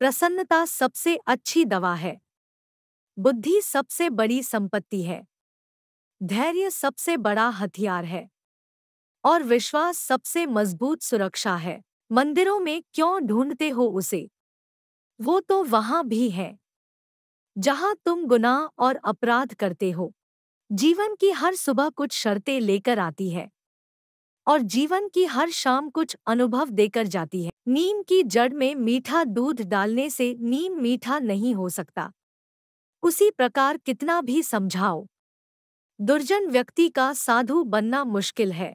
प्रसन्नता सबसे अच्छी दवा है बुद्धि सबसे बड़ी संपत्ति है धैर्य सबसे बड़ा हथियार है और विश्वास सबसे मजबूत सुरक्षा है मंदिरों में क्यों ढूंढते हो उसे वो तो वहां भी है जहां तुम गुनाह और अपराध करते हो जीवन की हर सुबह कुछ शर्तें लेकर आती है और जीवन की हर शाम कुछ अनुभव देकर जाती है नीम की जड़ में मीठा दूध डालने से नीम मीठा नहीं हो सकता उसी प्रकार कितना भी समझाओ दुर्जन व्यक्ति का साधु बनना मुश्किल है